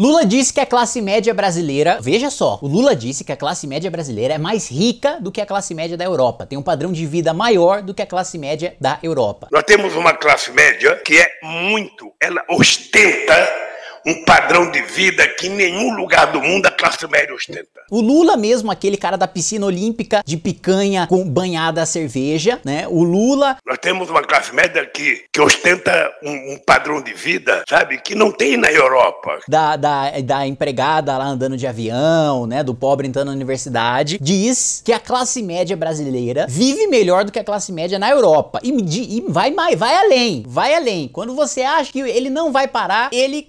Lula disse que a classe média brasileira, veja só, o Lula disse que a classe média brasileira é mais rica do que a classe média da Europa, tem um padrão de vida maior do que a classe média da Europa. Nós temos uma classe média que é muito, ela ostenta um padrão de vida que em nenhum lugar do mundo a classe média ostenta. O Lula mesmo, aquele cara da piscina olímpica de picanha com banhada a cerveja, né? O Lula... Nós temos uma classe média que, que ostenta um, um padrão de vida, sabe? Que não tem na Europa. Da, da, da empregada lá andando de avião, né? Do pobre entrando na universidade. Diz que a classe média brasileira vive melhor do que a classe média na Europa. E, e vai mais, vai além, vai além. Quando você acha que ele não vai parar, ele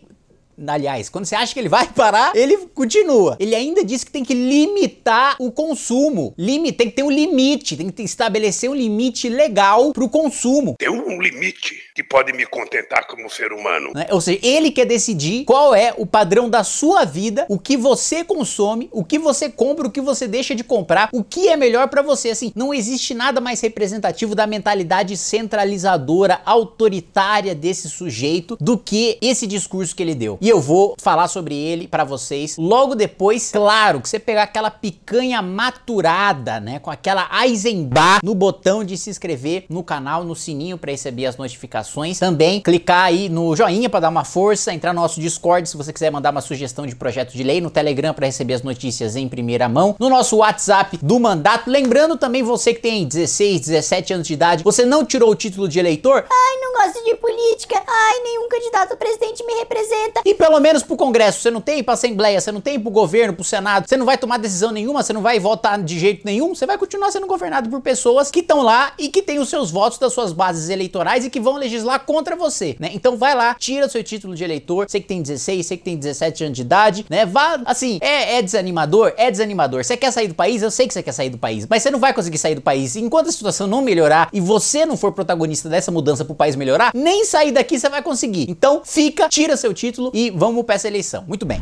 aliás, quando você acha que ele vai parar, ele continua. Ele ainda diz que tem que limitar o consumo. Limite, tem que ter um limite, tem que estabelecer um limite legal para o consumo. Tem um limite que pode me contentar como ser humano. Né? Ou seja, ele quer decidir qual é o padrão da sua vida, o que você consome, o que você compra, o que você deixa de comprar, o que é melhor para você. Assim, não existe nada mais representativo da mentalidade centralizadora, autoritária desse sujeito do que esse discurso que ele deu. E eu vou falar sobre ele para vocês logo depois, claro, que você pegar aquela picanha maturada, né, com aquela Eisenbach no botão de se inscrever no canal, no sininho para receber as notificações, também clicar aí no joinha para dar uma força, entrar no nosso Discord se você quiser mandar uma sugestão de projeto de lei, no Telegram para receber as notícias em primeira mão, no nosso WhatsApp do mandato, lembrando também você que tem 16, 17 anos de idade, você não tirou o título de eleitor? Ai, não gosto de política. Ai, nenhum candidato a presidente me representa. E pelo menos pro Congresso, você não tem pra Assembleia, você não tem pro governo, pro Senado, você não vai tomar decisão nenhuma, você não vai votar de jeito nenhum, você vai continuar sendo governado por pessoas que estão lá e que têm os seus votos das suas bases eleitorais e que vão legislar contra você, né? Então vai lá, tira seu título de eleitor, sei que tem 16, sei que tem 17 anos de idade, né? Vá, assim, é, é desanimador? É desanimador. Você quer sair do país? Eu sei que você quer sair do país, mas você não vai conseguir sair do país. Enquanto a situação não melhorar e você não for protagonista dessa mudança pro país melhorar, nem sair daqui você vai conseguir. Então fica, tira seu título e vamos para essa eleição. Muito bem.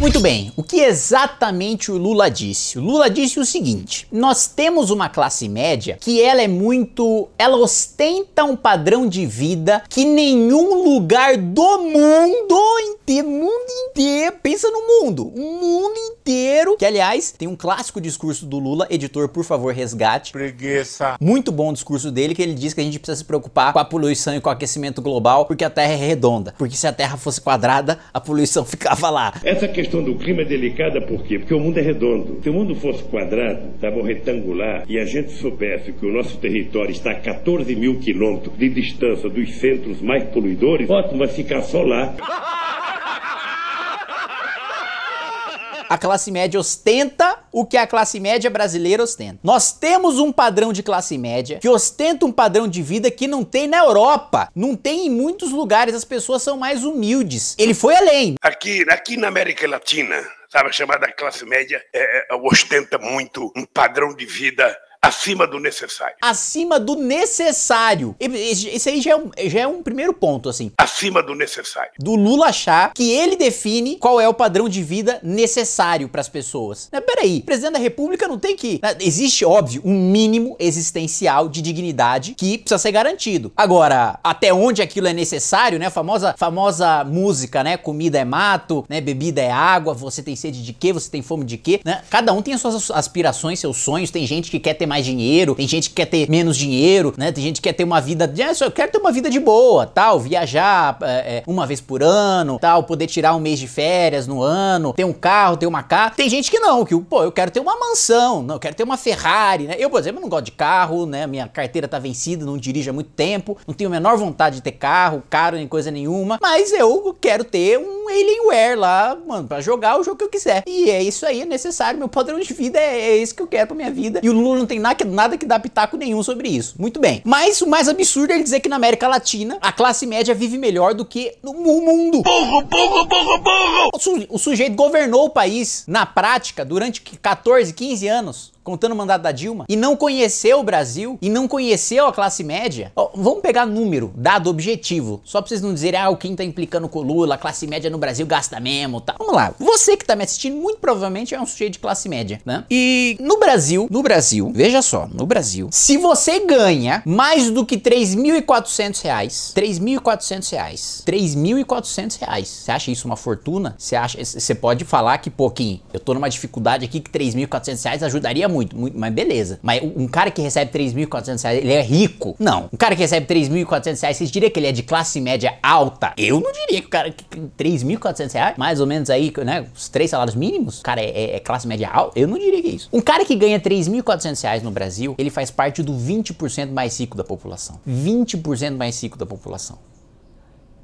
Muito bem, o que exatamente o Lula disse? O Lula disse o seguinte: nós temos uma classe média que ela é muito. ela ostenta um padrão de vida que nenhum lugar do mundo inteiro, mundo inteiro, pensa no mundo, o mundo inteiro, que aliás tem um clássico discurso do Lula, editor, por favor, resgate. Preguiça. Muito bom o discurso dele, que ele diz que a gente precisa se preocupar com a poluição e com o aquecimento global, porque a Terra é redonda. Porque se a Terra fosse quadrada, a poluição ficava lá. Essa questão questão do clima é delicada por quê? Porque o mundo é redondo. Se o mundo fosse quadrado, estava retangular, e a gente soubesse que o nosso território está a 14 mil quilômetros de distância dos centros mais poluidores, ótimo, mas ficar só lá. a classe média ostenta o que a classe média brasileira ostenta. Nós temos um padrão de classe média que ostenta um padrão de vida que não tem na Europa, não tem em muitos lugares, as pessoas são mais humildes. Ele foi além. Aqui, aqui na América Latina, sabe, a chamada classe média é, é ostenta muito um padrão de vida acima do necessário. Acima do necessário. Esse aí já é, um, já é um primeiro ponto, assim. Acima do necessário. Do Lula achar que ele define qual é o padrão de vida necessário para as pessoas. Mas né, peraí, o presidente da república não tem que... Né, existe, óbvio, um mínimo existencial de dignidade que precisa ser garantido. Agora, até onde aquilo é necessário, né? A famosa, famosa música, né? Comida é mato, né? Bebida é água, você tem sede de quê? Você tem fome de quê? Né? Cada um tem as suas aspirações, seus sonhos. Tem gente que quer ter mais dinheiro, tem gente que quer ter menos dinheiro, né? Tem gente que quer ter uma vida, de, ah, eu quero ter uma vida de boa, tal, viajar é, é, uma vez por ano, tal, poder tirar um mês de férias no ano, ter um carro, ter uma casa. Tem gente que não, que pô, eu quero ter uma mansão, não, eu quero ter uma Ferrari, né? Eu, por exemplo, não gosto de carro, né? Minha carteira tá vencida, não dirijo há muito tempo, não tenho a menor vontade de ter carro, caro nem coisa nenhuma, mas eu quero ter um Alienware lá, mano, para jogar o jogo que eu quiser. E é isso aí, é necessário, meu padrão de vida é, é esse que eu quero pra minha vida. E o Lula não tem nada que dá pitaco nenhum sobre isso. Muito bem. Mas o mais absurdo é ele dizer que na América Latina a classe média vive melhor do que no mundo. Burro, burro, burro, burro! O, su o sujeito governou o país na prática durante 14, 15 anos contando o mandato da Dilma, e não conheceu o Brasil, e não conheceu a classe média. Ó, vamos pegar número, dado objetivo, só pra vocês não dizerem, ah, o Kim tá implicando com o Lula, a classe média no Brasil gasta mesmo, tá? Vamos lá, você que tá me assistindo, muito provavelmente é um sujeito de classe média, né? E no Brasil, no Brasil, veja só, no Brasil, se você ganha mais do que 3.400 reais, 3.400 reais, 3.400 reais, você acha isso uma fortuna? Você acha, você pode falar que, pô, Kim, eu tô numa dificuldade aqui que 3.400 reais ajudaria muito, muito, mas beleza. Mas um cara que recebe 3.400 reais, ele é rico? Não. Um cara que recebe 3.400 reais, vocês diriam que ele é de classe média alta? Eu não diria que o cara que 3.400 reais, mais ou menos aí, né, os três salários mínimos, cara é, é, é classe média alta? Eu não diria que é isso. Um cara que ganha 3.400 reais no Brasil, ele faz parte do 20% mais rico da população. 20% mais rico da população.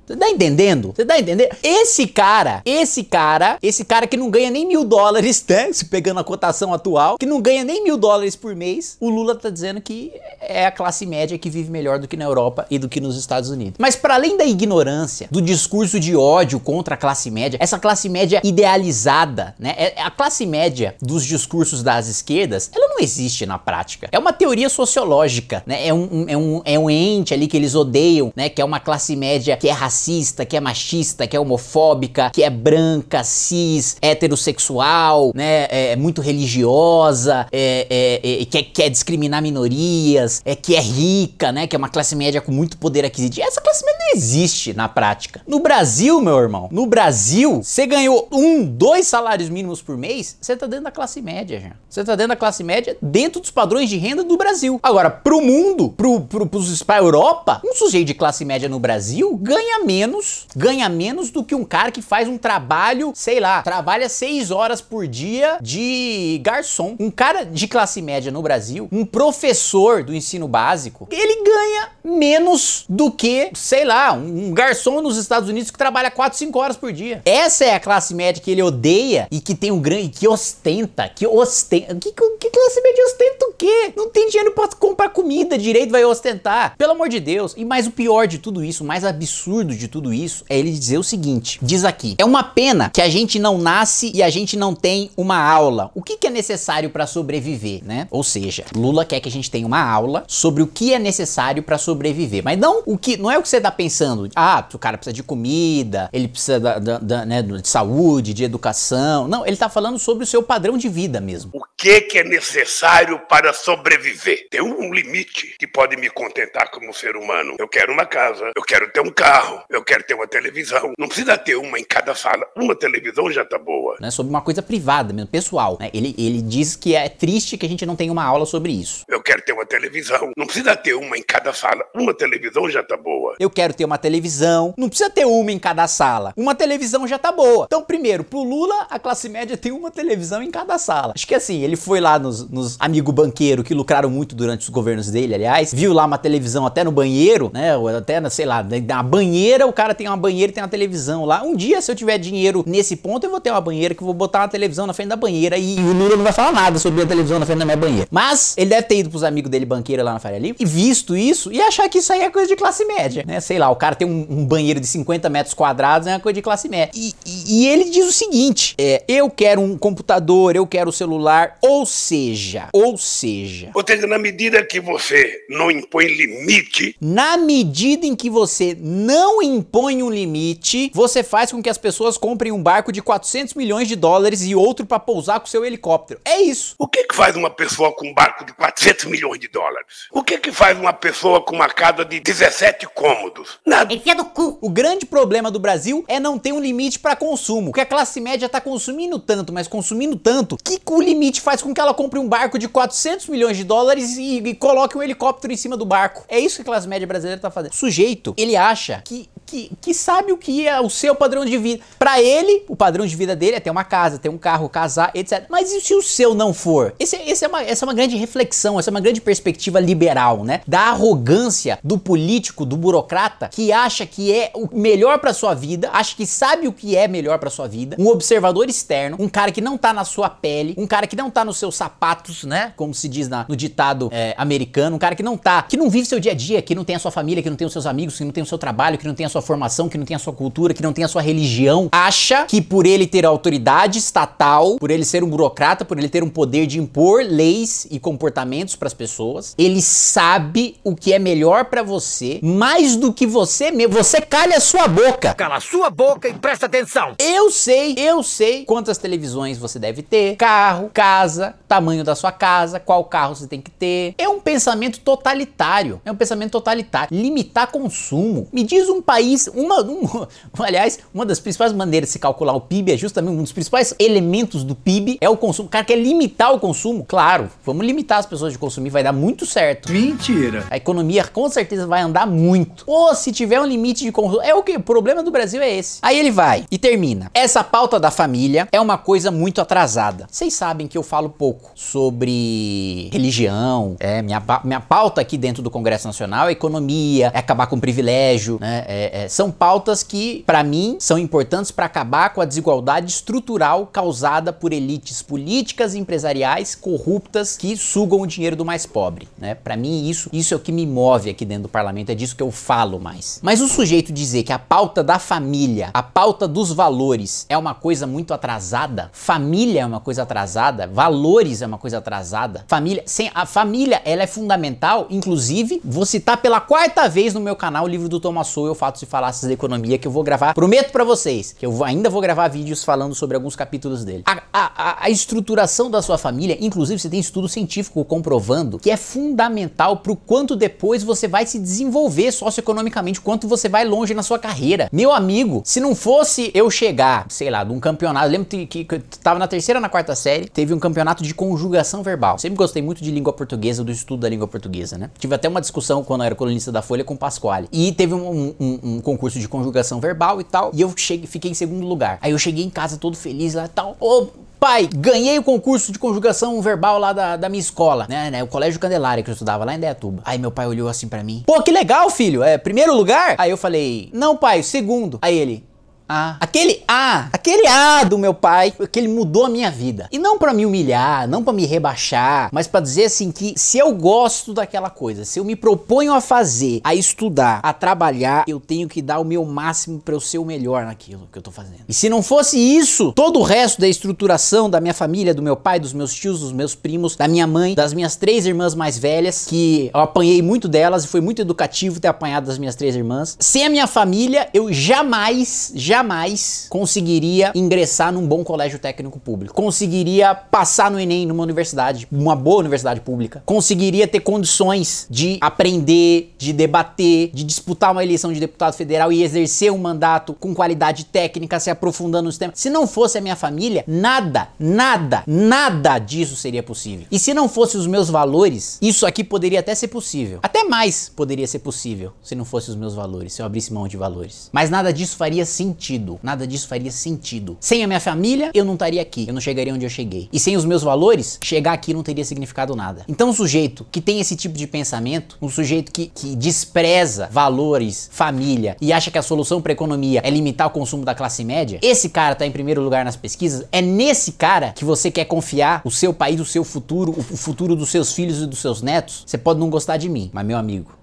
Você tá entendendo? Você tá entendendo? Esse cara, esse cara, esse cara que não ganha nem mil dólares, né? Se pegando a cotação atual, que não ganha nem mil dólares por mês, o Lula tá dizendo que é a classe média que vive melhor do que na Europa e do que nos Estados Unidos. Mas para além da ignorância, do discurso de ódio contra a classe média, essa classe média idealizada, né? É, a classe média dos discursos das esquerdas, ela não existe na prática. É uma teoria sociológica, né? É um, é um, é um ente ali que eles odeiam, né? Que é uma classe média que é racista racista, que é machista, que é homofóbica, que é branca, cis, heterossexual, né? É, é muito religiosa, é, é, é, que quer discriminar minorias, é que é rica, né? Que é uma classe média com muito poder aquisitivo. Essa classe média existe na prática. No Brasil, meu irmão, no Brasil, você ganhou um, dois salários mínimos por mês, você tá dentro da classe média já. Você tá dentro da classe média dentro dos padrões de renda do Brasil. Agora, pro mundo, pro, pro, pros, pra Europa, um sujeito de classe média no Brasil ganha menos, ganha menos do que um cara que faz um trabalho, sei lá, trabalha seis horas por dia de garçom. Um cara de classe média no Brasil, um professor do ensino básico, ele ganha menos do que, sei lá, um garçom nos Estados Unidos que trabalha 4, 5 horas por dia. Essa é a classe média que ele odeia e que tem um grande, que ostenta, que ostenta. Que, que classe média ostenta o quê? Não tem dinheiro pra comprar comida direito, vai ostentar. Pelo amor de Deus. E mais o pior de tudo isso, o mais absurdo de tudo isso, é ele dizer o seguinte: diz aqui, é uma pena que a gente não nasce e a gente não tem uma aula. O que, que é necessário para sobreviver, né? Ou seja, Lula quer que a gente tenha uma aula sobre o que é necessário para sobreviver sobreviver. Mas não o que não é o que você tá pensando. Ah, o cara precisa de comida, ele precisa da, da, da, né, de saúde, de educação. Não, ele tá falando sobre o seu padrão de vida mesmo. O que, que é necessário para sobreviver? Tem um limite que pode me contentar como ser humano. Eu quero uma casa, eu quero ter um carro, eu quero ter uma televisão. Não precisa ter uma em cada sala. Uma televisão já tá boa. Não é sobre uma coisa privada mesmo, pessoal. Né? Ele, ele diz que é triste que a gente não tenha uma aula sobre isso. Eu quero ter uma televisão. Não precisa ter uma em cada sala. Uma televisão já tá boa. Eu quero ter uma televisão. Não precisa ter uma em cada sala. Uma televisão já tá boa. Então, primeiro, pro Lula, a classe média tem uma televisão em cada sala. Acho que assim, ele foi lá nos, nos banqueiros que lucraram muito durante os governos dele, aliás, viu lá uma televisão até no banheiro, né? Ou até, na, sei lá, na banheira, o cara tem uma banheira e tem uma televisão lá. Um dia, se eu tiver dinheiro nesse ponto, eu vou ter uma banheira que eu vou botar uma televisão na frente da banheira e o Lula não vai falar nada sobre a televisão na frente da minha banheira. Mas ele deve ter ido pros amigos dele banqueiro lá na Faria Lima e visto isso e achado achar que isso aí é coisa de classe média, né? Sei lá, o cara tem um, um banheiro de 50 metros quadrados, é uma coisa de classe média. E, e, e ele diz o seguinte: é, eu quero um computador, eu quero o um celular, ou seja, ou seja. Ou seja, na medida que você não impõe limite. Na medida em que você não impõe um limite, você faz com que as pessoas comprem um barco de 400 milhões de dólares e outro para pousar com seu helicóptero. É isso. O que, que faz uma pessoa com um barco de 400 milhões de dólares? O que, que faz uma pessoa com uma uma casa de 17 cômodos. Nada. Enfia é do cu. O grande problema do Brasil é não ter um limite para consumo, que a classe média tá consumindo tanto, mas consumindo tanto, que o limite faz com que ela compre um barco de 400 milhões de dólares e, e coloque um helicóptero em cima do barco. É isso que a classe média brasileira tá fazendo. O sujeito, ele acha que que, que sabe o que é o seu padrão de vida. Para ele, o padrão de vida dele é ter uma casa, ter um carro, casar, etc. Mas e se o seu não for? Esse, esse é uma, essa é uma grande reflexão, essa é uma grande perspectiva liberal, né? Da arrogância do político, do burocrata que acha que é o melhor para sua vida, acha que sabe o que é melhor para sua vida, um observador externo, um cara que não tá na sua pele, um cara que não tá nos seus sapatos, né? Como se diz na, no ditado é, americano, um cara que não tá, que não vive seu dia a dia, que não tem a sua família, que não tem os seus amigos, que não tem o seu trabalho, que não tem a sua sua formação, que não tem a sua cultura, que não tem a sua religião, acha que por ele ter autoridade estatal, por ele ser um burocrata, por ele ter um poder de impor leis e comportamentos para as pessoas, ele sabe o que é melhor para você, mais do que você mesmo. Você calha a sua boca. Cala a sua boca e presta atenção. Eu sei, eu sei quantas televisões você deve ter, carro, casa, tamanho da sua casa, qual carro você tem que ter. É um pensamento totalitário. É um pensamento totalitário. Limitar consumo. Me diz um país país, uma, um, aliás, uma das principais maneiras de se calcular o PIB é justamente um dos principais elementos do PIB é o consumo. O cara quer limitar o consumo, claro, vamos limitar as pessoas de consumir, vai dar muito certo. Mentira. A economia com certeza vai andar muito. Ou se tiver um limite de consumo, é o que o problema do Brasil é esse. Aí ele vai e termina. Essa pauta da família é uma coisa muito atrasada. Vocês sabem que eu falo pouco sobre religião, é minha minha pauta aqui dentro do Congresso Nacional é economia, é acabar com privilégio, né? É, é, são pautas que, para mim, são importantes para acabar com a desigualdade estrutural causada por elites políticas e empresariais corruptas que sugam o dinheiro do mais pobre. Né? Para mim, isso, isso é o que me move aqui dentro do parlamento, é disso que eu falo mais. Mas o sujeito dizer que a pauta da família, a pauta dos valores é uma coisa muito atrasada, família é uma coisa atrasada, valores é uma coisa atrasada, família, sem, a família ela é fundamental, inclusive, vou citar pela quarta vez no meu canal o livro do Thomas Sowell, Fatos e de economia que eu vou gravar. Prometo para vocês que eu ainda vou gravar vídeos falando sobre alguns capítulos dele. A, a, a estruturação da sua família, inclusive você tem estudo científico comprovando que é fundamental pro quanto depois você vai se desenvolver socioeconomicamente, quanto você vai longe na sua carreira. Meu amigo, se não fosse eu chegar, sei lá, de um campeonato, lembro que, que, que eu tava na terceira, na quarta série, teve um campeonato de conjugação verbal. Sempre gostei muito de língua portuguesa, do estudo da língua portuguesa, né? Tive até uma discussão quando eu era colunista da Folha com o Pasquale. E teve um, um, um um concurso de conjugação verbal e tal, e eu cheguei, fiquei em segundo lugar. Aí eu cheguei em casa todo feliz lá e tal. Ô, pai, ganhei o concurso de conjugação verbal lá da, da minha escola, né, né, o Colégio Candelária que eu estudava lá em Deatuba. Aí meu pai olhou assim para mim, pô, que legal, filho, é primeiro lugar? Aí eu falei, não, pai, segundo. Aí ele, a. Ah. Aquele A, aquele A do meu pai, que ele mudou a minha vida. E não para me humilhar, não para me rebaixar, mas para dizer assim que se eu gosto daquela coisa, se eu me proponho a fazer, a estudar, a trabalhar, eu tenho que dar o meu máximo para eu ser o melhor naquilo que eu tô fazendo. E se não fosse isso, todo o resto da estruturação da minha família, do meu pai, dos meus tios, dos meus primos, da minha mãe, das minhas três irmãs mais velhas, que eu apanhei muito delas e foi muito educativo ter apanhado das minhas três irmãs. Sem a minha família, eu jamais, jamais jamais conseguiria ingressar num bom colégio técnico público, conseguiria passar no Enem numa universidade, uma boa universidade pública, conseguiria ter condições de aprender, de debater, de disputar uma eleição de deputado federal e exercer um mandato com qualidade técnica, se aprofundando nos temas. Se não fosse a minha família, nada, nada, nada disso seria possível. E se não fosse os meus valores, isso aqui poderia até ser possível. Até mais poderia ser possível se não fosse os meus valores, se eu abrisse mão de valores. Mas nada disso faria sentido sentido. Nada disso faria sentido. Sem a minha família, eu não estaria aqui. Eu não chegaria onde eu cheguei. E sem os meus valores, chegar aqui não teria significado nada. Então, um sujeito que tem esse tipo de pensamento, um sujeito que, que despreza valores, família e acha que a solução para a economia é limitar o consumo da classe média, esse cara tá em primeiro lugar nas pesquisas. É nesse cara que você quer confiar o seu país, o seu futuro, o futuro dos seus filhos e dos seus netos. Você pode não gostar de mim, mas meu amigo,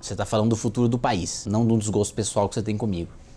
você está falando do futuro do país, não do desgosto pessoal que você tem comigo.